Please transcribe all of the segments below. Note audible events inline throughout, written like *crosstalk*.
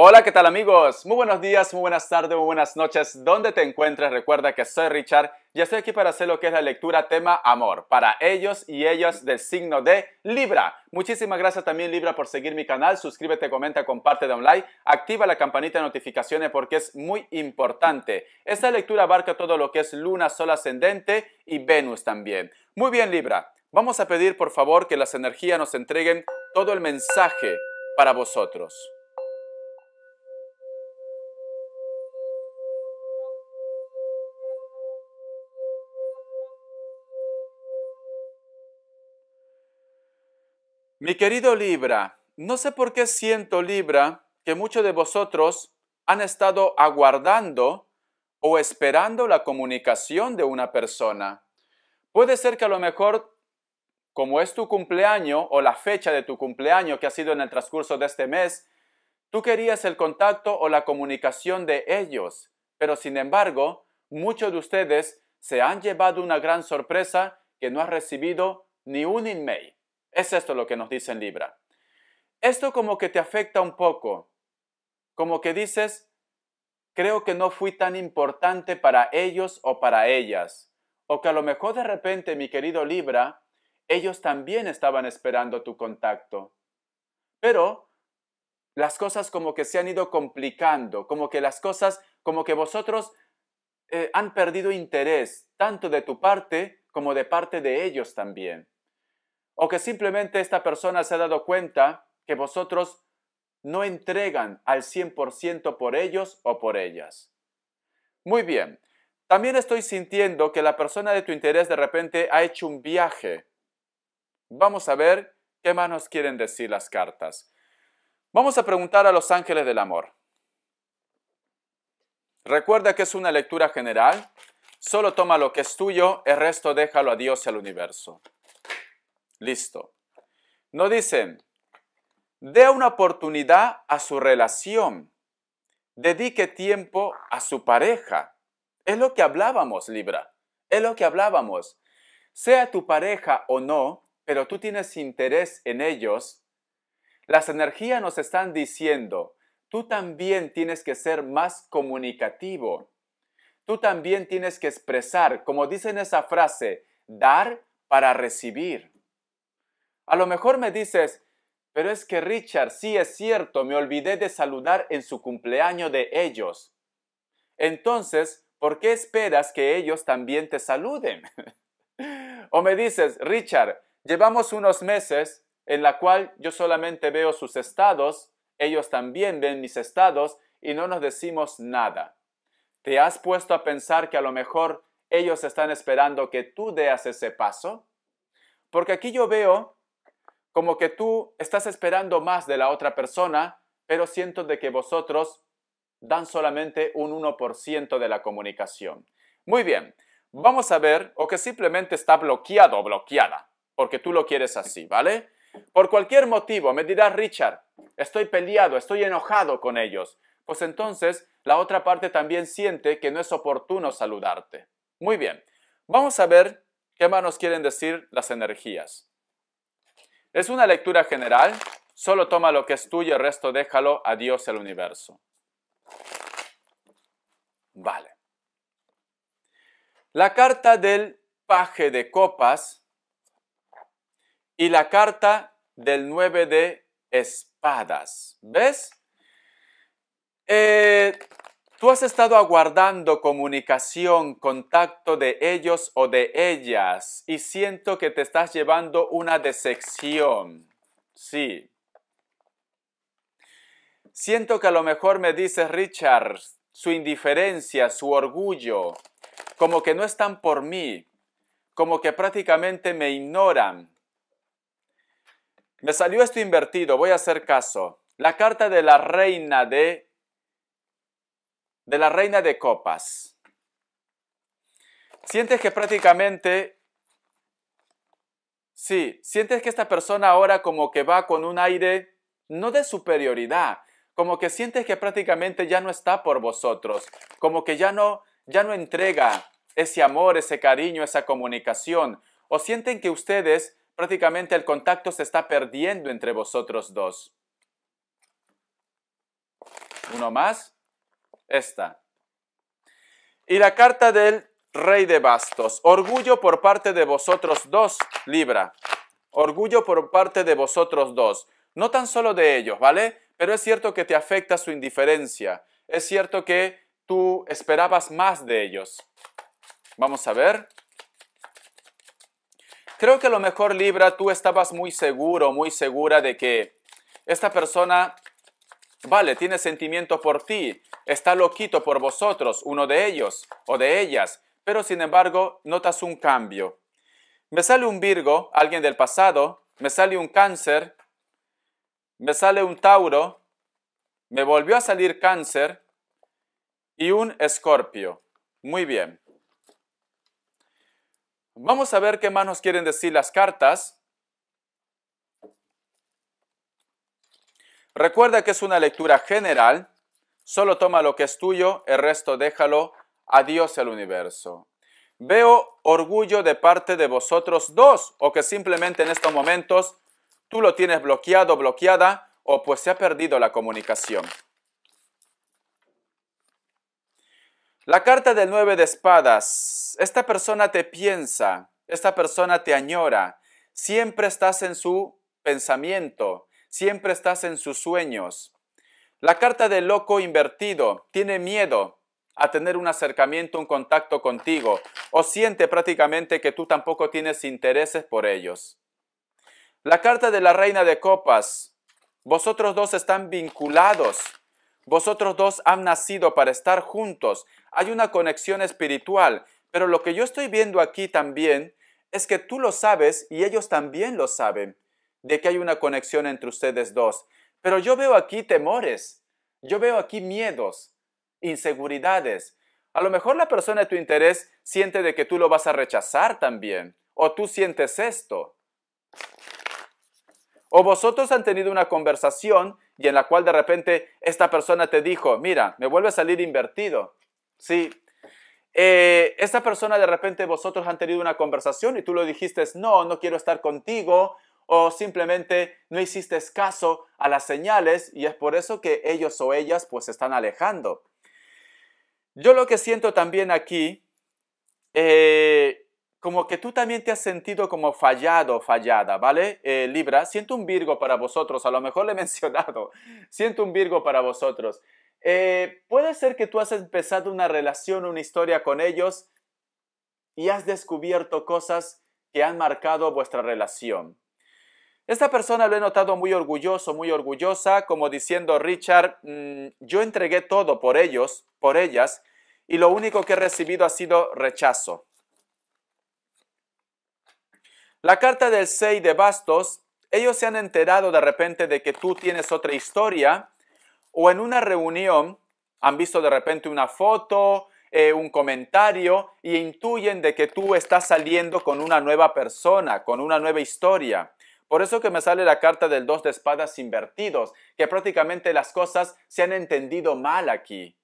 Hola, ¿qué tal amigos? Muy buenos días, muy buenas tardes, muy buenas noches. ¿Dónde te encuentras? Recuerda que soy Richard y estoy aquí para hacer lo que es la lectura tema amor para ellos y ellas del signo de Libra. Muchísimas gracias también Libra por seguir mi canal. Suscríbete, comenta, comparte, da un like, activa la campanita de notificaciones porque es muy importante. Esta lectura abarca todo lo que es Luna, Sol ascendente y Venus también. Muy bien Libra, vamos a pedir por favor que las energías nos entreguen todo el mensaje para vosotros. Mi querido Libra, no sé por qué siento Libra que muchos de vosotros han estado aguardando o esperando la comunicación de una persona. Puede ser que a lo mejor, como es tu cumpleaños o la fecha de tu cumpleaños que ha sido en el transcurso de este mes, tú querías el contacto o la comunicación de ellos, pero sin embargo, muchos de ustedes se han llevado una gran sorpresa que no has recibido ni un email. Es esto lo que nos dice en Libra. Esto como que te afecta un poco, como que dices, creo que no fui tan importante para ellos o para ellas, o que a lo mejor de repente, mi querido Libra, ellos también estaban esperando tu contacto. Pero las cosas como que se han ido complicando, como que las cosas, como que vosotros eh, han perdido interés, tanto de tu parte como de parte de ellos también o que simplemente esta persona se ha dado cuenta que vosotros no entregan al 100% por ellos o por ellas. Muy bien, también estoy sintiendo que la persona de tu interés de repente ha hecho un viaje. Vamos a ver qué más nos quieren decir las cartas. Vamos a preguntar a los ángeles del amor. Recuerda que es una lectura general, solo toma lo que es tuyo, el resto déjalo a Dios y al universo. Listo. No dicen, dé una oportunidad a su relación, dedique tiempo a su pareja. Es lo que hablábamos, Libra. Es lo que hablábamos. Sea tu pareja o no, pero tú tienes interés en ellos, las energías nos están diciendo, tú también tienes que ser más comunicativo. Tú también tienes que expresar, como dicen esa frase, dar para recibir. A lo mejor me dices, pero es que Richard, sí es cierto, me olvidé de saludar en su cumpleaños de ellos. Entonces, ¿por qué esperas que ellos también te saluden? *laughs* o me dices, Richard, llevamos unos meses en la cual yo solamente veo sus estados, ellos también ven mis estados y no nos decimos nada. ¿Te has puesto a pensar que a lo mejor ellos están esperando que tú deas ese paso? Porque aquí yo veo como que tú estás esperando más de la otra persona, pero siento de que vosotros dan solamente un 1% de la comunicación. Muy bien, vamos a ver, o que simplemente está bloqueado o bloqueada, porque tú lo quieres así, ¿vale? Por cualquier motivo, me dirás, Richard, estoy peleado, estoy enojado con ellos. Pues entonces la otra parte también siente que no es oportuno saludarte. Muy bien, vamos a ver qué más nos quieren decir las energías. Es una lectura general, solo toma lo que es tuyo, el resto déjalo a Dios universo. Vale. La carta del paje de copas y la carta del nueve de espadas. ¿Ves? has estado aguardando comunicación, contacto de ellos o de ellas y siento que te estás llevando una decepción. Sí. Siento que a lo mejor me dice Richard, su indiferencia, su orgullo, como que no están por mí, como que prácticamente me ignoran. Me salió esto invertido, voy a hacer caso. La carta de la reina de de la reina de copas. Sientes que prácticamente, sí, sientes que esta persona ahora como que va con un aire no de superioridad, como que sientes que prácticamente ya no está por vosotros, como que ya no, ya no entrega ese amor, ese cariño, esa comunicación, o sienten que ustedes prácticamente el contacto se está perdiendo entre vosotros dos. Uno más esta. Y la carta del rey de bastos. Orgullo por parte de vosotros dos, Libra. Orgullo por parte de vosotros dos. No tan solo de ellos, ¿vale? Pero es cierto que te afecta su indiferencia. Es cierto que tú esperabas más de ellos. Vamos a ver. Creo que a lo mejor, Libra, tú estabas muy seguro, muy segura de que esta persona, vale, tiene sentimiento por ti, está loquito por vosotros, uno de ellos o de ellas, pero sin embargo notas un cambio. Me sale un Virgo, alguien del pasado, me sale un cáncer, me sale un Tauro, me volvió a salir cáncer y un escorpio. Muy bien. Vamos a ver qué más nos quieren decir las cartas. Recuerda que es una lectura general Solo toma lo que es tuyo, el resto déjalo adiós al universo. Veo orgullo de parte de vosotros dos, o que simplemente en estos momentos tú lo tienes bloqueado, bloqueada, o pues se ha perdido la comunicación. La carta del nueve de espadas. Esta persona te piensa, esta persona te añora, siempre estás en su pensamiento, siempre estás en sus sueños. La carta del loco invertido tiene miedo a tener un acercamiento, un contacto contigo, o siente prácticamente que tú tampoco tienes intereses por ellos. La carta de la reina de copas, vosotros dos están vinculados, vosotros dos han nacido para estar juntos, hay una conexión espiritual, pero lo que yo estoy viendo aquí también es que tú lo sabes y ellos también lo saben, de que hay una conexión entre ustedes dos. Pero yo veo aquí temores, yo veo aquí miedos, inseguridades. A lo mejor la persona de tu interés siente de que tú lo vas a rechazar también, o tú sientes esto. O vosotros han tenido una conversación y en la cual de repente esta persona te dijo, mira, me vuelve a salir invertido. Sí. Eh, esta persona de repente vosotros han tenido una conversación y tú lo dijiste, no, no quiero estar contigo, o simplemente no hiciste caso a las señales y es por eso que ellos o ellas pues se están alejando. Yo lo que siento también aquí, eh, como que tú también te has sentido como fallado, fallada, ¿vale? Eh, Libra, siento un Virgo para vosotros, a lo mejor le he *laughs* mencionado, siento un Virgo para vosotros. Eh, puede ser que tú has empezado una relación, una historia con ellos y has descubierto cosas que han marcado vuestra relación. Esta persona lo he notado muy orgulloso, muy orgullosa, como diciendo, Richard, mm, yo entregué todo por ellos, por ellas, y lo único que he recibido ha sido rechazo. La carta del 6 de bastos, ellos se han enterado de repente de que tú tienes otra historia, o en una reunión han visto de repente una foto, eh, un comentario, y intuyen de que tú estás saliendo con una nueva persona, con una nueva historia. Por eso que me sale la carta del dos de espadas invertidos, que prácticamente las cosas se han entendido mal aquí.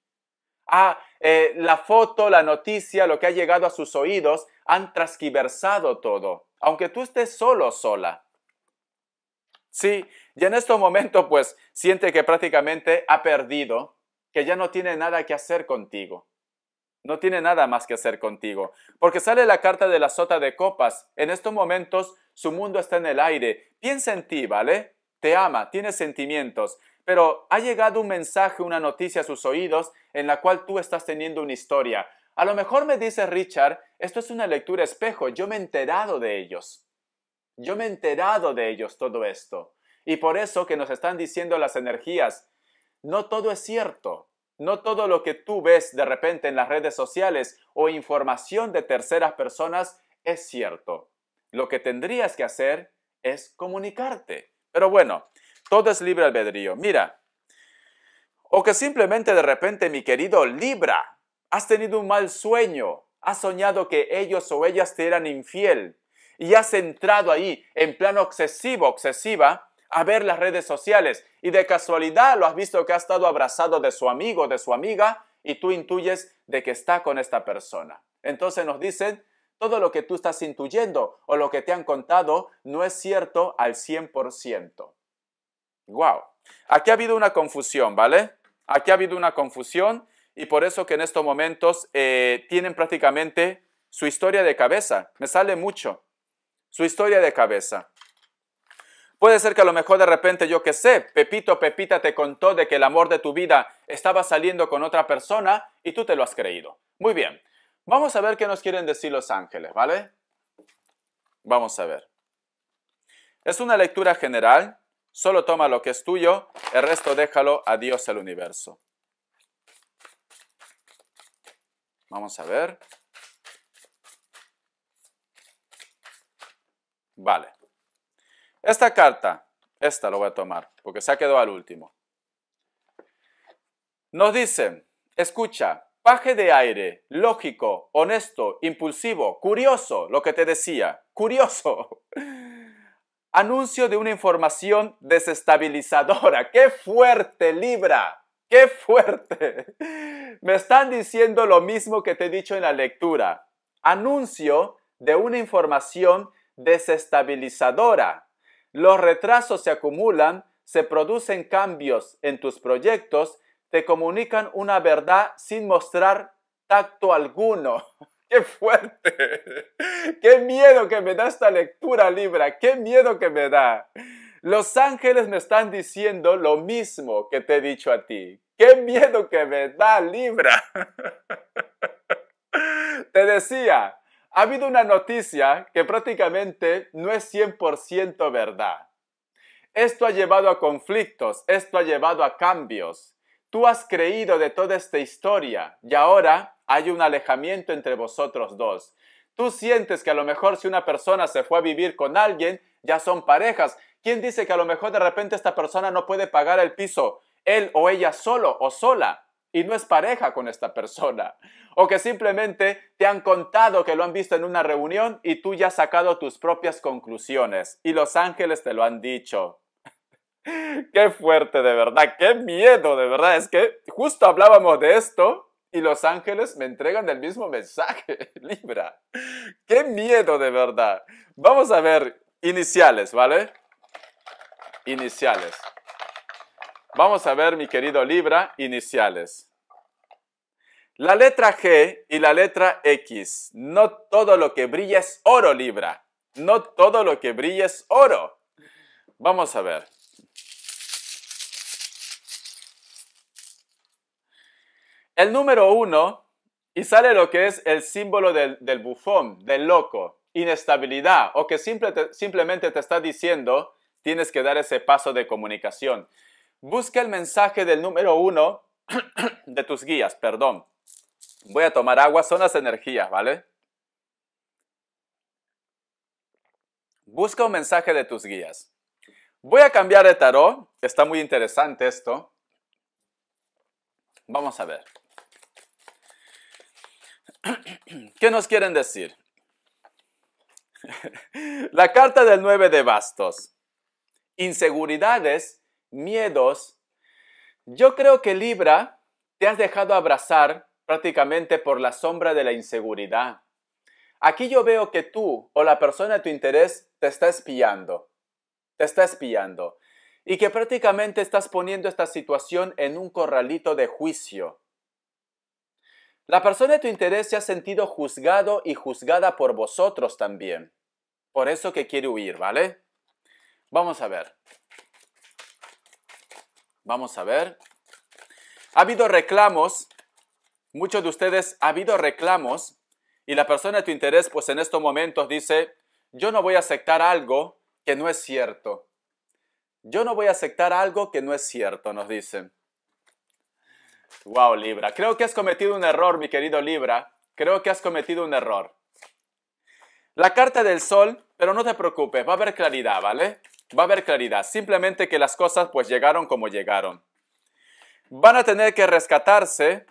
Ah, eh, la foto, la noticia, lo que ha llegado a sus oídos, han transquiversado todo, aunque tú estés solo, sola. Sí, y en estos momentos pues siente que prácticamente ha perdido, que ya no tiene nada que hacer contigo. No tiene nada más que hacer contigo. Porque sale la carta de la sota de copas. En estos momentos su mundo está en el aire. Piensa en ti, ¿vale? Te ama, tiene sentimientos, pero ha llegado un mensaje, una noticia a sus oídos en la cual tú estás teniendo una historia. A lo mejor me dice Richard, esto es una lectura espejo, yo me he enterado de ellos. Yo me he enterado de ellos todo esto. Y por eso que nos están diciendo las energías, no todo es cierto. No todo lo que tú ves de repente en las redes sociales o información de terceras personas es cierto. Lo que tendrías que hacer es comunicarte. Pero bueno, todo es libre albedrío. Mira, o que simplemente de repente, mi querido Libra, has tenido un mal sueño, has soñado que ellos o ellas te eran infiel y has entrado ahí en plano obsesivo, obsesiva, a ver las redes sociales y de casualidad lo has visto que ha estado abrazado de su amigo, de su amiga y tú intuyes de que está con esta persona. Entonces nos dicen todo lo que tú estás intuyendo o lo que te han contado no es cierto al 100%. ¡Wow! Aquí ha habido una confusión, ¿vale? Aquí ha habido una confusión y por eso que en estos momentos eh, tienen prácticamente su historia de cabeza. Me sale mucho. Su historia de cabeza. Puede ser que a lo mejor de repente, yo qué sé, Pepito, Pepita te contó de que el amor de tu vida estaba saliendo con otra persona y tú te lo has creído. Muy bien, Vamos a ver qué nos quieren decir los ángeles, ¿vale? Vamos a ver. Es una lectura general, solo toma lo que es tuyo, el resto déjalo a Dios el universo. Vamos a ver. Vale. Esta carta, esta lo voy a tomar, porque se ha quedado al último. Nos dice, escucha, Paje de aire, lógico, honesto, impulsivo, curioso, lo que te decía, curioso. *laughs* Anuncio de una información desestabilizadora. *laughs* ¡Qué fuerte, Libra! ¡Qué fuerte! *laughs* Me están diciendo lo mismo que te he dicho en la lectura. Anuncio de una información desestabilizadora. Los retrasos se acumulan, se producen cambios en tus proyectos te comunican una verdad sin mostrar tacto alguno. *laughs* ¡Qué fuerte! *laughs* ¡Qué miedo que me da esta lectura libra! ¡Qué miedo que me da! Los ángeles me están diciendo lo mismo que te he dicho a ti. ¡Qué miedo que me da libra! *laughs* te decía, ha habido una noticia que prácticamente no es 100% verdad. Esto ha llevado a conflictos, esto ha llevado a cambios, tú has creído de toda esta historia y ahora hay un alejamiento entre vosotros dos. Tú sientes que a lo mejor si una persona se fue a vivir con alguien, ya son parejas. ¿Quién dice que a lo mejor de repente esta persona no puede pagar el piso, él o ella solo o sola? Y no es pareja con esta persona. O que simplemente te han contado que lo han visto en una reunión y tú ya has sacado tus propias conclusiones. Y los ángeles te lo han dicho. Qué fuerte, de verdad. Qué miedo, de verdad. Es que justo hablábamos de esto y los ángeles me entregan el mismo mensaje, *laughs* Libra. Qué miedo, de verdad. Vamos a ver iniciales, ¿vale? Iniciales. Vamos a ver, mi querido Libra, iniciales. La letra G y la letra X. No todo lo que brilla es oro, Libra. No todo lo que brilla es oro. Vamos a ver. el número uno, y sale lo que es el símbolo del, bufón, del loco, inestabilidad, o que simplemente te está diciendo, tienes que dar ese paso de comunicación. Busca el mensaje del número uno *clears throat* de tus guías, perdón. Voy a tomar agua, son las energías, ¿vale? Busca un mensaje de tus guías. Voy a cambiar de tarot, está muy interesante esto. Vamos a ver. *clears throat* ¿Qué nos quieren decir? *laughs* La carta del 9 de bastos. Inseguridades, miedos. Yo creo que Libra te has dejado abrazar prácticamente por la sombra de la inseguridad. Aquí yo veo que tú o la persona de tu interés te está espiando. Te está espiando. Y que prácticamente estás poniendo esta situación en un corralito de juicio la persona de tu interés se ha sentido juzgado y juzgada por vosotros también. Por eso que quiere huir, ¿vale? Vamos a ver. Vamos a ver. Ha habido reclamos, muchos de ustedes ha habido reclamos y la persona de tu interés pues en estos momentos dice, yo no voy a aceptar algo que no es cierto. Yo no voy a aceptar algo que no es cierto, nos dicen. Wow, Libra. Creo que has cometido un error, mi querido Libra. Creo que has cometido un error. La carta del sol, pero no te preocupes, va a haber claridad, ¿vale? Va a haber claridad. Simplemente que las cosas pues llegaron como llegaron. Van a tener que rescatarse,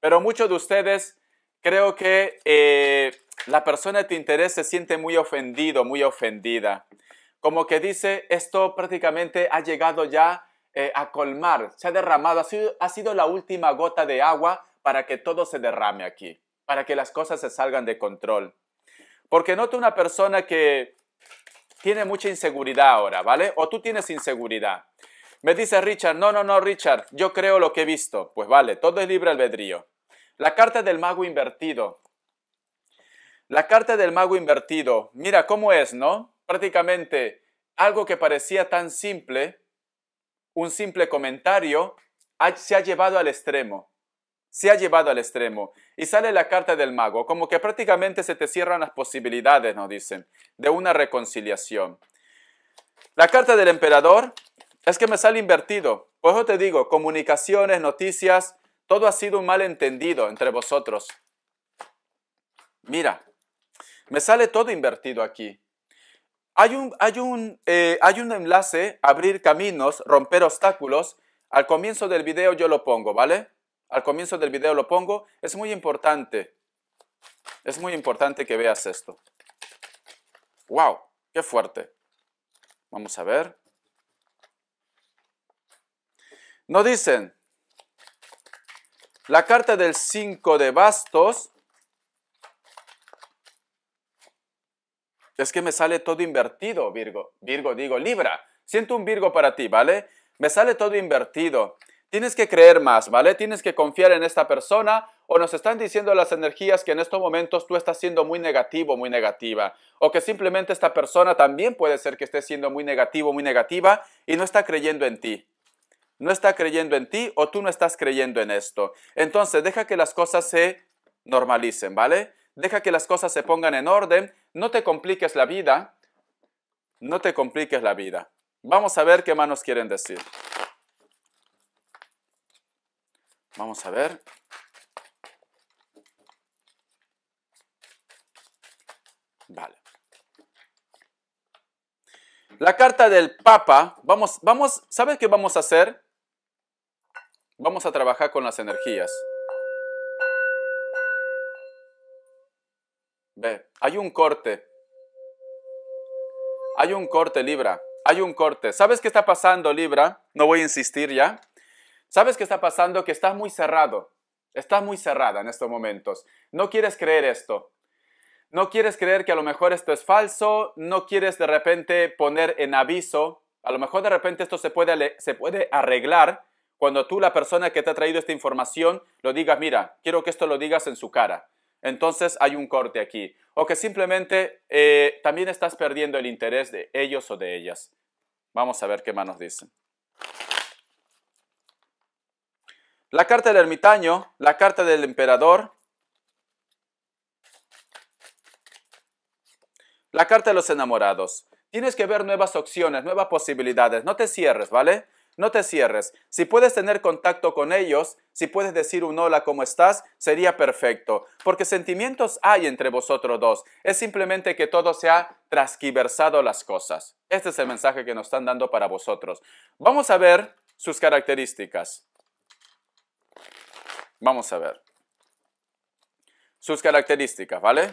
pero muchos de ustedes creo que eh, la persona de tu interés se siente muy ofendido, muy ofendida. Como que dice, esto prácticamente ha llegado ya eh, a colmar, se ha derramado, ha sido, ha sido la última gota de agua para que todo se derrame aquí, para que las cosas se salgan de control. Porque noto una persona que tiene mucha inseguridad ahora, ¿vale? O tú tienes inseguridad. Me dice Richard, no, no, no, Richard, yo creo lo que he visto. Pues vale, todo es libre albedrío. La carta del mago invertido. La carta del mago invertido. Mira cómo es, ¿no? Prácticamente algo que parecía tan simple un simple comentario se ha llevado al extremo. Se ha llevado al extremo. Y sale la carta del mago, como que prácticamente se te cierran las posibilidades, nos dicen, de una reconciliación. La carta del emperador es que me sale invertido. pues eso te digo, comunicaciones, noticias, todo ha sido un malentendido entre vosotros. Mira, me sale todo invertido aquí. Hay un, eh, hay un, enlace, abrir caminos, romper obstáculos. Al comienzo del video yo lo pongo, ¿vale? Al comienzo del video lo pongo. Es muy importante. Es muy importante que veas esto. ¡Wow! ¡Qué fuerte! Vamos a ver. No dicen, la carta del 5 de bastos Es que me sale todo invertido, Virgo. Virgo, digo, Libra. Siento un Virgo para ti, ¿vale? Me sale todo invertido. Tienes que creer más, ¿vale? Tienes que confiar en esta persona o nos están diciendo las energías que en estos momentos tú estás siendo muy negativo, muy negativa, o que simplemente esta persona también puede ser que esté siendo muy negativo, muy negativa y no está creyendo en ti. No está creyendo en ti o tú no estás creyendo en esto. Entonces, deja que las cosas se normalicen, ¿vale? deja que las cosas se pongan en orden, no te compliques la vida, no te compliques la vida. Vamos a ver qué manos quieren decir. Vamos a ver. Vale. La carta del Papa, vamos, vamos, ¿sabes qué vamos a hacer? Vamos a trabajar con las energías. Ve, hay un corte. Hay un corte, Libra. Hay un corte. ¿Sabes qué está pasando, Libra? No voy a insistir ya. ¿Sabes qué está pasando? Que estás muy cerrado. Estás muy cerrada en estos momentos. No quieres creer esto. No quieres creer que a lo mejor esto es falso. No quieres de repente poner en aviso. A lo mejor de repente esto se puede, se puede arreglar cuando tú, la persona que te ha traído esta información, lo digas, mira, quiero que esto lo digas en su cara entonces hay un corte aquí. O que simplemente eh, también estás perdiendo el interés de ellos o de ellas. Vamos a ver qué más nos dicen. La carta del ermitaño, la carta del emperador, la carta de los enamorados. Tienes que ver nuevas opciones, nuevas posibilidades. No te cierres, ¿vale? No te cierres. Si puedes tener contacto con ellos, si puedes decir un hola, ¿cómo estás? Sería perfecto. Porque sentimientos hay entre vosotros dos. Es simplemente que todo se ha transquiversado las cosas. Este es el mensaje que nos están dando para vosotros. Vamos a ver sus características. Vamos a ver. Sus características, ¿vale?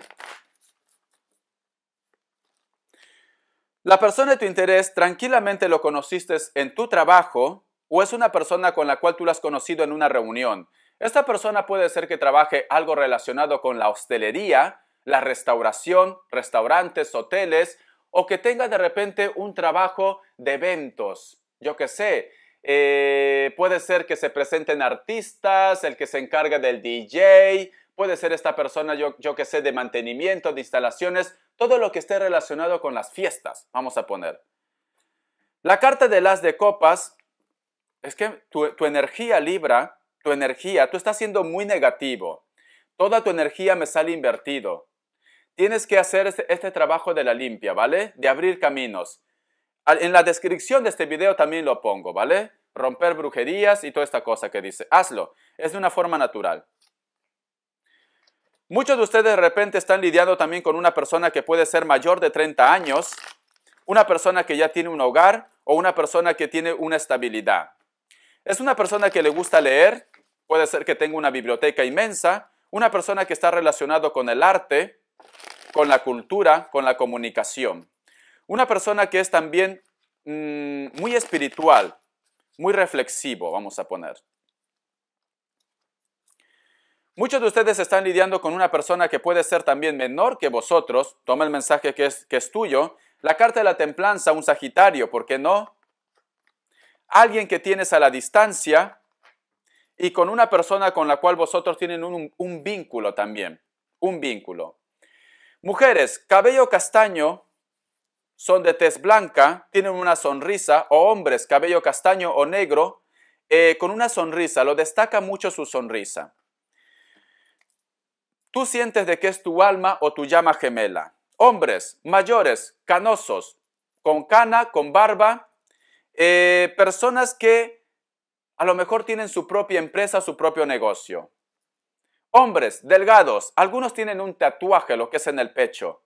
La persona de tu interés tranquilamente lo conociste en tu trabajo o es una persona con la cual tú la has conocido en una reunión. Esta persona puede ser que trabaje algo relacionado con la hostelería, la restauración, restaurantes, hoteles, o que tenga de repente un trabajo de eventos. Yo qué sé, eh, puede ser que se presenten artistas, el que se encarga del DJ, puede ser esta persona, yo, yo qué sé, de mantenimiento, de instalaciones, todo lo que esté relacionado con las fiestas, vamos a poner. La carta de las de copas es que tu, energía libra, tu energía, tú estás siendo muy negativo. Toda tu energía me sale invertido. Tienes que hacer este, este trabajo de la limpia, ¿vale? De abrir caminos. En la descripción de este video también lo pongo, ¿vale? Romper brujerías y toda esta cosa que dice. Hazlo. Es de una forma natural. Muchos de ustedes de repente están lidiando también con una persona que puede ser mayor de 30 años, una persona que ya tiene un hogar o una persona que tiene una estabilidad. Es una persona que le gusta leer, puede ser que tenga una biblioteca inmensa, una persona que está relacionado con el arte, con la cultura, con la comunicación. Una persona que es también mm, muy espiritual, muy reflexivo, vamos a poner. Muchos de ustedes están lidiando con una persona que puede ser también menor que vosotros. Toma el mensaje que es, tuyo. La carta de la templanza, un Sagitario, ¿por qué no? Alguien que tienes a la distancia y con una persona con la cual vosotros tienen un, vínculo también. Un vínculo. Mujeres, cabello castaño, son de tez blanca, tienen una sonrisa, o hombres, cabello castaño o negro, eh, con una sonrisa, lo destaca mucho su sonrisa tú sientes de qué es tu alma o tu llama gemela. Hombres mayores, canosos, con cana, con barba, eh, personas que a lo mejor tienen su propia empresa, su propio negocio. Hombres delgados, algunos tienen un tatuaje, lo que es en el pecho.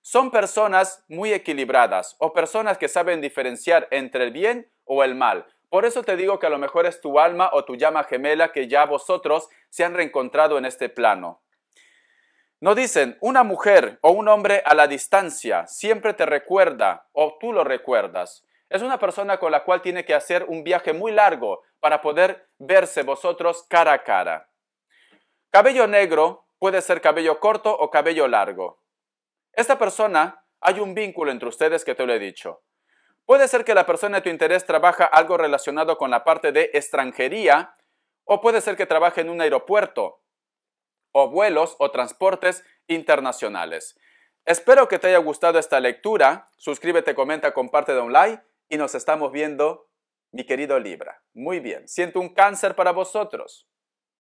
Son personas muy equilibradas o personas que saben diferenciar entre el bien o el mal. Por eso te digo que a lo mejor es tu alma o tu llama gemela que ya vosotros se han reencontrado en este plano. No dicen una mujer o un hombre a la distancia siempre te recuerda o tú lo recuerdas. Es una persona con la cual tiene que hacer un viaje muy largo para poder verse vosotros cara a cara. Cabello negro puede ser cabello corto o cabello largo. Esta persona, hay un vínculo entre ustedes que te lo he dicho. Puede ser que la persona de tu interés trabaja algo relacionado con la parte de extranjería o puede ser que trabaje en un aeropuerto o vuelos o transportes internacionales. Espero que te haya gustado esta lectura. Suscríbete, comenta, comparte, de un like y nos estamos viendo, mi querido Libra. Muy bien, siento un cáncer para vosotros.